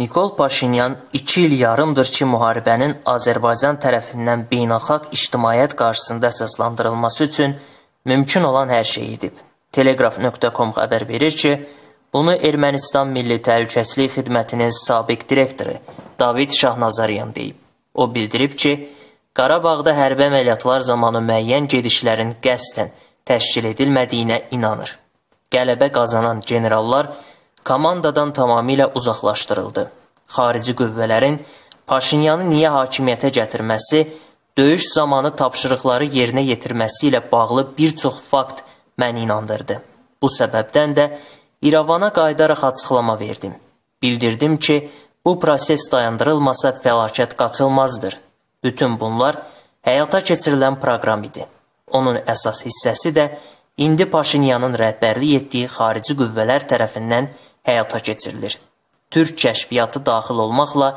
Nikol Paşinyan iki il yarımdır ki, müharibənin Azərbaycan tərəfindən beynəlxalq ictimaiyyət qarşısında əsaslandırılması üçün mümkün olan hər şey edib. Telegraf.com xəbər verir ki, bunu Ermənistan Milli Təhlükəsizlik Xidmətinin sabiq direktoru David Şahnazaryan deyib. O bildirib ki, Qarabağda hərbi əməliyyatlar zamanı müəyyən gedişlərin qəsdən təşkil edilmədiyinə inanır. Qələbə qazanan generallar komandadan tamamilə uzaqlaşdırıldı xarici qüvvələrin Paşinyanı niyə hakimiyyətə gətirməsi, döyüş zamanı tapşırıqları yerinə yetirməsi ilə bağlı bir çox fakt məni inandırdı. Bu səbəbdən də İrəvana qayıdaraq açıqlama verdim. Bildirdim ki, bu proses dayandırılmasa fəlakət qaçılmazdır. Bütün bunlar həyata keçirilən proqram idi. Onun əsas hissəsi də indi Paşinyanın rəhbərlik etdiyi xarici qüvvələr tərəfindən həyata keçirilir. Türk kəşfiyyatı daxil olmaqla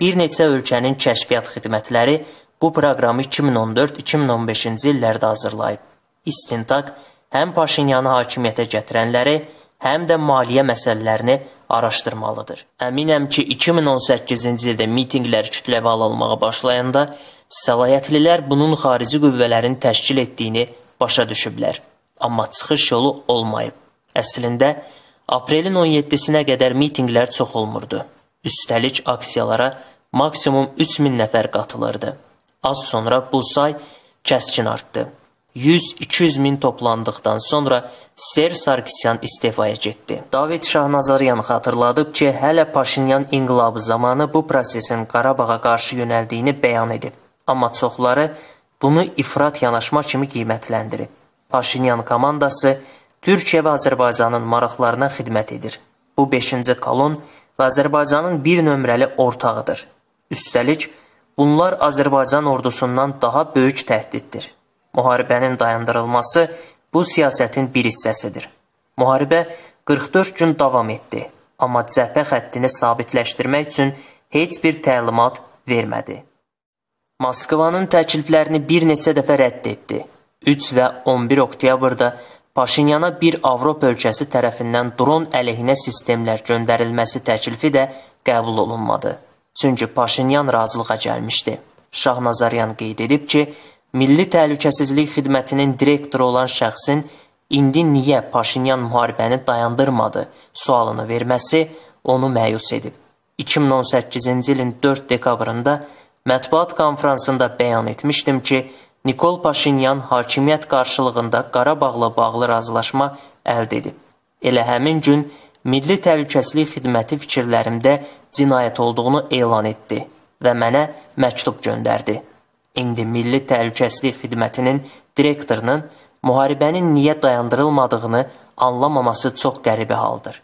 bir neçə ölkənin kəşfiyyat xidmətləri bu proqramı 2014-2015-ci illərdə hazırlayıb. İstintaq həm Paşinyanı hakimiyyətə gətirənləri, həm də maliyyə məsələlərini araşdırmalıdır. Əminəm ki, 2018-ci ildə mitinqlər kütləvi alınmağa başlayanda səlahiyyətlilər bunun xarici qüvvələrin təşkil etdiyini başa düşüblər. Amma çıxış yolu olmayıb. Əslində Aprelin 17-sinə qədər mitinqlər çox olmurdu. Üstəlik aksiyalara maksimum 3000 nəfər qatılırdı. Az sonra bu say kəskin artdı. 100-200 min toplandıqdan sonra Ser Sarkisyan istifaya getdi. David Şahnazaryan xatırladıb ki, hələ Paşinyan inqilabı zamanı bu prosesin Qarabağa qarşı yönəldiyini bəyan edib. Amma çoxları bunu ifrat yanaşma kimi qiymətləndirib. Paşinyan komandası Türkiyə və Azərbaycanın maraqlarına xidmət edir. Bu 5-ci kolon və Azərbaycanın bir nömrəli ortağıdır. Üstəlik, bunlar Azərbaycan ordusundan daha böyük təhdiddir. Müharibənin dayandırılması bu siyasətin bir hissəsidir. Müharibə 44 gün davam etdi, amma cəbhə xəttini sabitləşdirmək üçün heç bir təlimat vermədi. Moskvanın təkliflərini bir neçə dəfə rədd etdi. 3 və 11 oktyabrda Paşinyana bir Avropa ölkəsi tərəfindən dron əleyhinə sistemlər göndərilməsi təklifi də qəbul olunmadı. Çünki Paşinyan razılığa gəlmişdi. Şahnazaryan qeyd edib ki, Milli Təhlükəsizlik Xidmətinin direktoru olan şəxsin indi niyə Paşinyan müharibəni dayandırmadı sualını verməsi onu məyus edib. 2018-ci ilin 4 dekabrında mətbuat konfransında bəyan etmişdim ki, Nikol Paşinyan hakimiyyət qarşılığında Qarabağla bağlı razılaşma əldə edib. Elə həmin gün Milli Təhlükəsizlik Xidməti fikirlərimdə cinayət olduğunu elan etdi və mənə məktub göndərdi. İndi Milli Təhlükəsizlik Xidmətinin direktorunun müharibənin niyə dayandırılmadığını anlamaması çox qəribə haldır.